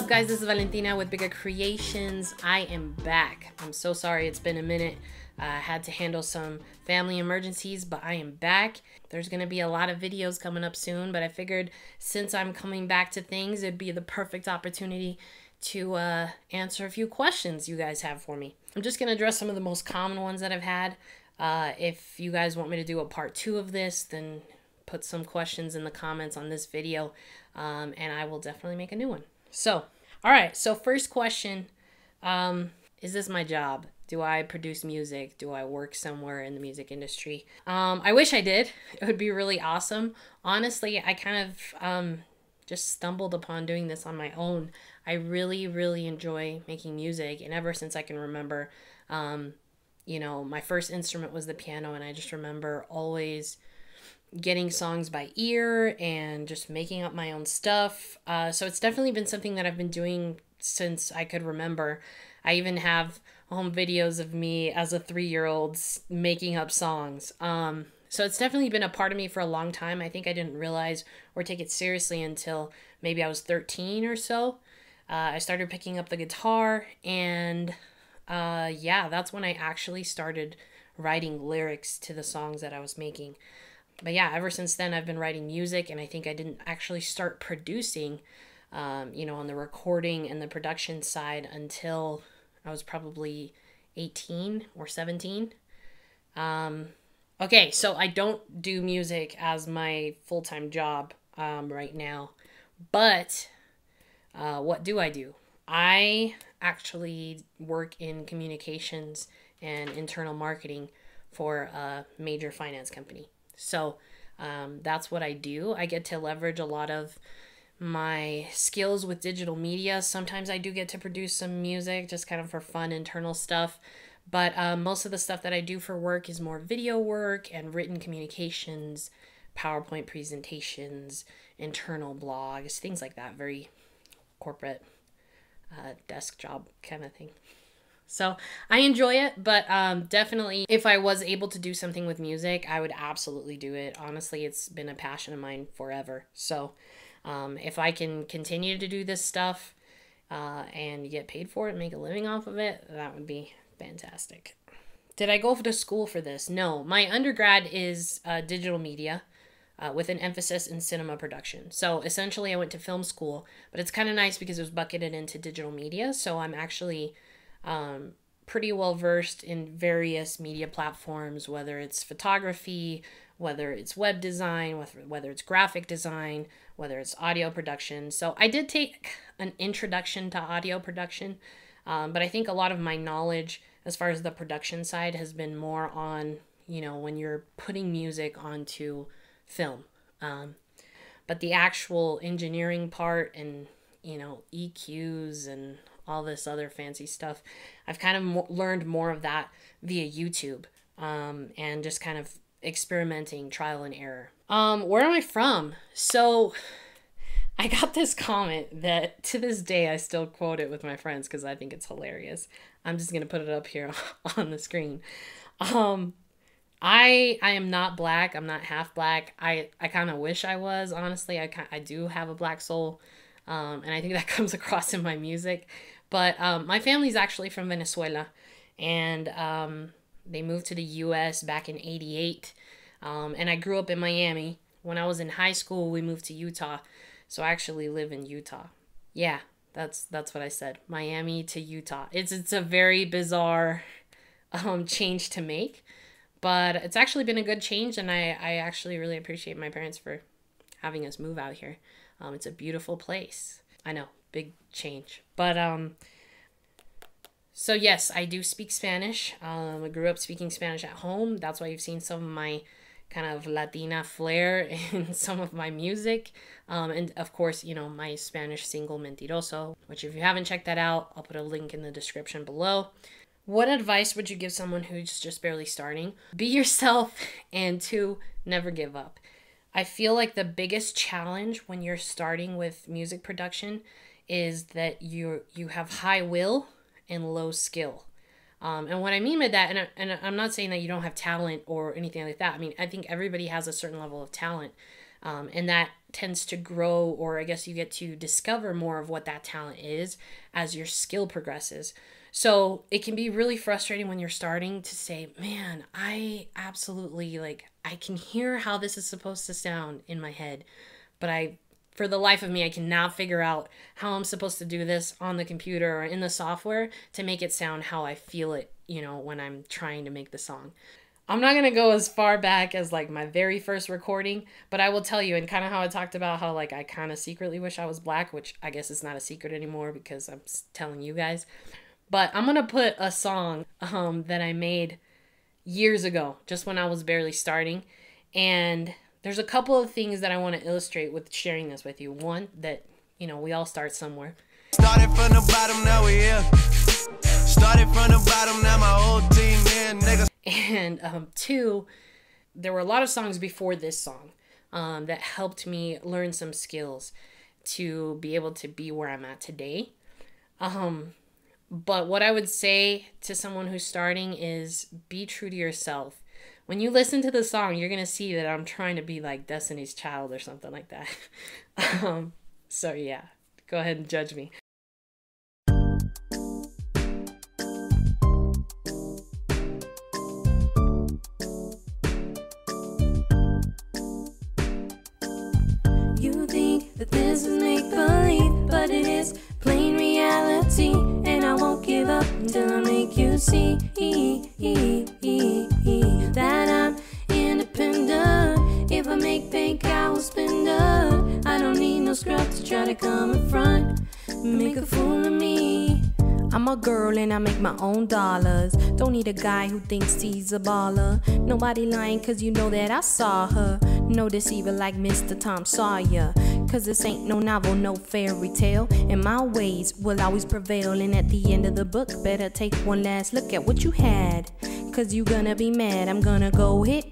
up guys, this is Valentina with Bigger Creations. I am back. I'm so sorry it's been a minute. I uh, had to handle some family emergencies, but I am back. There's gonna be a lot of videos coming up soon, but I figured since I'm coming back to things, it'd be the perfect opportunity to uh, answer a few questions you guys have for me. I'm just gonna address some of the most common ones that I've had. Uh, if you guys want me to do a part two of this, then put some questions in the comments on this video um, and I will definitely make a new one. So, all right. So, first question um, Is this my job? Do I produce music? Do I work somewhere in the music industry? Um, I wish I did. It would be really awesome. Honestly, I kind of um, just stumbled upon doing this on my own. I really, really enjoy making music. And ever since I can remember, um, you know, my first instrument was the piano. And I just remember always getting songs by ear and just making up my own stuff. Uh, so it's definitely been something that I've been doing since I could remember. I even have home videos of me as a three year old making up songs. Um, so it's definitely been a part of me for a long time. I think I didn't realize or take it seriously until maybe I was 13 or so. Uh, I started picking up the guitar, and uh, yeah, that's when I actually started writing lyrics to the songs that I was making but yeah, ever since then, I've been writing music, and I think I didn't actually start producing, um, you know, on the recording and the production side until I was probably 18 or 17. Um, okay, so I don't do music as my full time job um, right now, but uh, what do I do? I actually work in communications and internal marketing for a major finance company. So um, that's what I do. I get to leverage a lot of my skills with digital media. Sometimes I do get to produce some music just kind of for fun internal stuff. But uh, most of the stuff that I do for work is more video work and written communications, PowerPoint presentations, internal blogs, things like that. Very corporate uh, desk job kind of thing. So I enjoy it, but um, definitely if I was able to do something with music, I would absolutely do it. Honestly, it's been a passion of mine forever. So um, if I can continue to do this stuff uh, and get paid for it, make a living off of it, that would be fantastic. Did I go to school for this? No, my undergrad is uh, digital media. Uh, with an emphasis in cinema production. So essentially, I went to film school, but it's kind of nice because it was bucketed into digital media. So I'm actually um, pretty well versed in various media platforms, whether it's photography, whether it's web design, whether, whether it's graphic design, whether it's audio production. So I did take an introduction to audio production, um, but I think a lot of my knowledge as far as the production side has been more on, you know, when you're putting music onto film. Um, but the actual engineering part and, you know, EQs and all this other fancy stuff. I've kind of mo learned more of that via YouTube um, and just kind of experimenting, trial and error. Um, where am I from? So I got this comment that to this day I still quote it with my friends because I think it's hilarious. I'm just gonna put it up here on the screen. Um, I I am not black. I'm not half black. I I kind of wish I was. Honestly, I I do have a black soul, um, and I think that comes across in my music. But um, my family's actually from Venezuela, and um, they moved to the U.S. back in '88. Um, and I grew up in Miami. When I was in high school, we moved to Utah, so I actually live in Utah. Yeah, that's that's what I said. Miami to Utah. It's it's a very bizarre um, change to make, but it's actually been a good change, and I I actually really appreciate my parents for having us move out here. Um, it's a beautiful place. I know big change. But um, so yes, I do speak Spanish. Um, I grew up speaking Spanish at home. That's why you've seen some of my kind of Latina flair in some of my music. Um, and of course, you know, my Spanish single Mentiroso, which if you haven't checked that out, I'll put a link in the description below. What advice would you give someone who's just barely starting? Be yourself and to never give up. I feel like the biggest challenge when you're starting with music production is that you you have high will and low skill. Um, and what I mean by that, and, I, and I'm not saying that you don't have talent or anything like that. I mean, I think everybody has a certain level of talent, um, and that tends to grow, or I guess you get to discover more of what that talent is as your skill progresses. So it can be really frustrating when you're starting to say, man, I absolutely like, I can hear how this is supposed to sound in my head, but I for the life of me, I cannot figure out how I'm supposed to do this on the computer or in the software to make it sound how I feel it, you know, when I'm trying to make the song. I'm not gonna go as far back as like my very first recording, but I will tell you, and kind of how I talked about how like I kind of secretly wish I was black, which I guess is not a secret anymore because I'm telling you guys. But I'm gonna put a song um, that I made years ago, just when I was barely starting, and there's a couple of things that I want to illustrate with sharing this with you. One, that, you know, we all start somewhere. Started from the bottom, now we here. Started from the bottom, now my whole team nigga. And um, two, there were a lot of songs before this song um, that helped me learn some skills to be able to be where I'm at today. Um, but what I would say to someone who's starting is be true to yourself when you listen to the song, you're gonna see that I'm trying to be like Destiny's Child or something like that. um, so yeah, go ahead and judge me. You think that this is make and I make my own dollars. Don't need a guy who thinks he's a baller. Nobody lying, cause you know that I saw her. No deceiver like Mr. Tom Sawyer. Cause this ain't no novel, no fairy tale. And my ways will always prevail. And at the end of the book, better take one last look at what you had. Cause you gonna be mad, I'm gonna go hit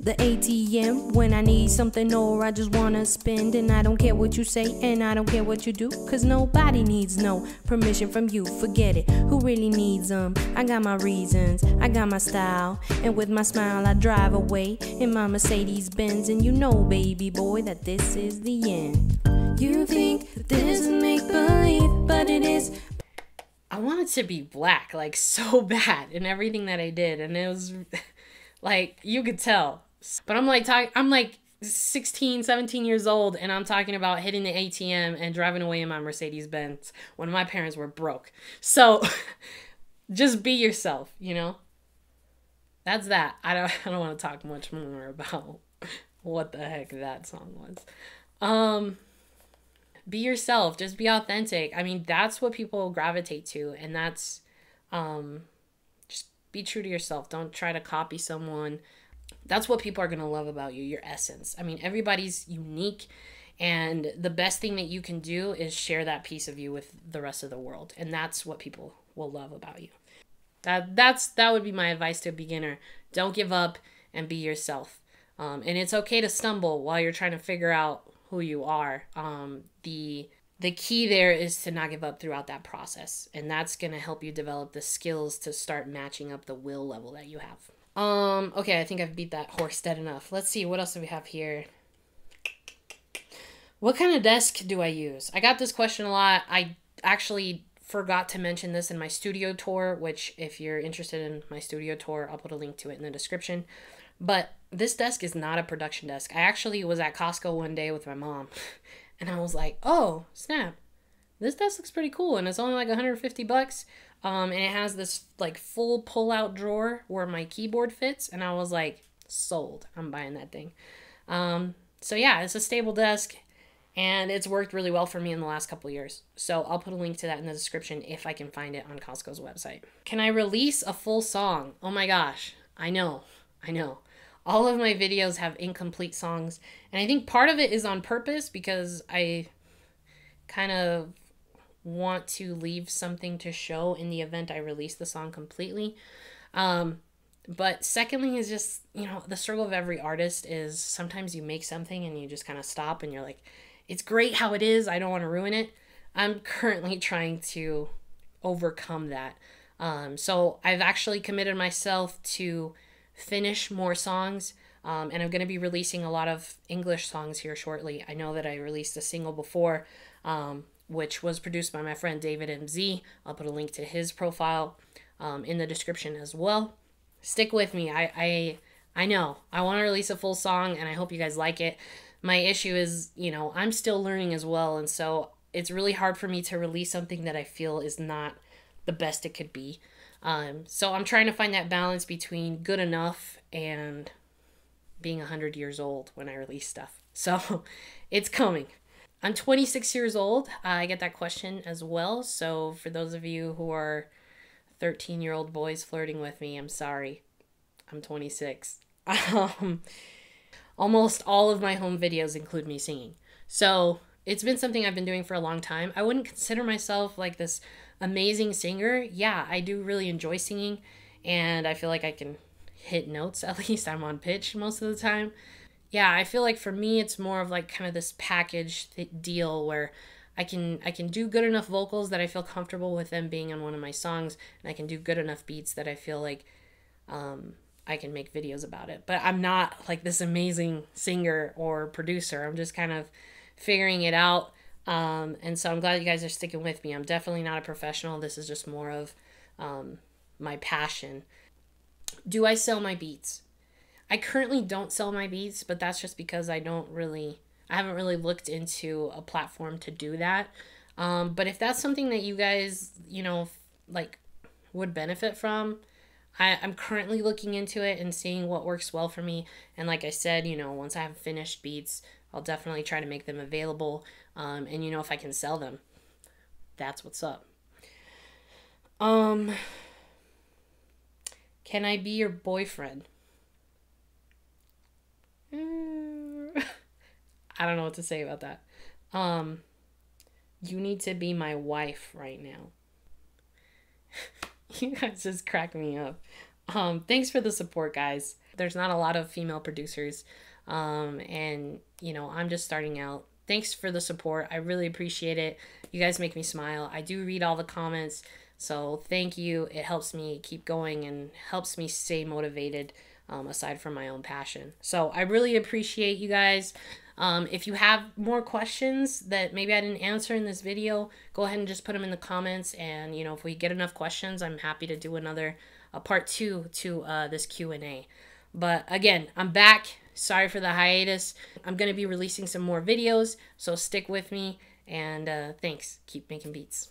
the ATM when I need something or I just wanna spend. And I don't care what you say and I don't care what you do, cause nobody needs no permission from you. Forget it, who really needs them? I got my reasons, I got my style, and with my smile I drive away in my Mercedes Benz. And you know, baby boy, that this is the end. You think this is make believe, but it is. I wanted to be black, like so bad in everything that I did, and it was. like you could tell but I'm like, talk- I'm like 16, 17 years old, and I'm talking about hitting the ATM and driving away in my Mercedes Benz when my parents were broke. So just be yourself, you know? That's that. I don't I don't want to talk much more about what the heck that song was. Um be yourself, just be authentic. I mean, that's what people gravitate to and that's um just be true to yourself. Don't try to copy someone. That's what people are going to love about you, your essence. I mean, everybody's unique. And the best thing that you can do is share that piece of you with the rest of the world. And that's what people will love about you. That that's that would be my advice to a beginner. Don't give up and be yourself. Um, and it's okay to stumble while you're trying to figure out who you are. Um, the the key there is to not give up throughout that process, and that's going to help you develop the skills to start matching up the will level that you have. Um, okay, I think I've beat that horse dead enough. Let's see, what else do we have here? What kind of desk do I use? I got this question a lot. I actually forgot to mention this in my studio tour, which if you're interested in my studio tour, I'll put a link to it in the description. But this desk is not a production desk. I actually was at Costco one day with my mom and I was like, "Oh, snap. This desk looks pretty cool and it's only like 150 bucks." Um, and it has this like full pull out drawer where my keyboard fits. And I was like, sold. I'm buying that thing. Um, so yeah, it's a stable desk and it's worked really well for me in the last couple years. So I'll put a link to that in the description if I can find it on Costco's website. Can I release a full song? Oh my gosh, I know, I know. All of my videos have incomplete songs, and I think part of it is on purpose because I kind of want to leave something to show in the event I release the song completely. Um, but secondly, is just, you know, the struggle of every artist is sometimes you make something and you just kind of stop and you're like, it's great how it is. I don't want to ruin it. I'm currently trying to overcome that. Um, so I've actually committed myself to finish more songs. Um, and I'm going to be releasing a lot of English songs here shortly. I know that I released a single before, um, which was produced by my friend David MZ. I'll put a link to his profile um, in the description as well. Stick with me. I, I, I know. I want to release a full song and I hope you guys like it. My issue is, you know, I'm still learning as well. And so it's really hard for me to release something that I feel is not the best it could be. Um, so I'm trying to find that balance between good enough and being 100 years old when I release stuff. So it's coming. I'm 26 years old. I get that question as well. So, for those of you who are 13 year old boys flirting with me, I'm sorry. I'm 26. Um, almost all of my home videos include me singing. So, it's been something I've been doing for a long time. I wouldn't consider myself like this amazing singer. Yeah, I do really enjoy singing, and I feel like I can hit notes at least. I'm on pitch most of the time yeah, I feel like for me it's more of like kind of this package deal where I can I can do good enough vocals that I feel comfortable with them being on one of my songs, and I can do good enough beats that I feel like um, I can make videos about it. But I'm not like this amazing singer or producer. I'm just kind of figuring it out. Um, and so I'm glad you guys are sticking with me. I'm definitely not a professional. This is just more of um, my passion. Do I sell my beats? I currently don't sell my beats, but that's just because I don't really, I haven't really looked into a platform to do that. Um, but if that's something that you guys, you know, like would benefit from, I, I'm currently looking into it and seeing what works well for me. And like I said, you know, once I have finished beats, I'll definitely try to make them available. Um, and you know, if I can sell them, that's what's up. Um, can I be your boyfriend? I don't know what to say about that. Um, you need to be my wife right now. you guys just crack me up. Um, thanks for the support, guys. There's not a lot of female producers, um, and you know I'm just starting out. Thanks for the support. I really appreciate it. You guys make me smile. I do read all the comments, so thank you. It helps me keep going and helps me stay motivated. Um, aside from my own passion. So I really appreciate you guys. Um, if you have more questions that maybe I didn't answer in this video, go ahead and just put them in the comments. And, you know, if we get enough questions, I'm happy to do another a uh, part two to uh, this Q&A. But again, I'm back. Sorry for the hiatus. I'm going to be releasing some more videos, so stick with me. And uh, thanks. Keep making beats.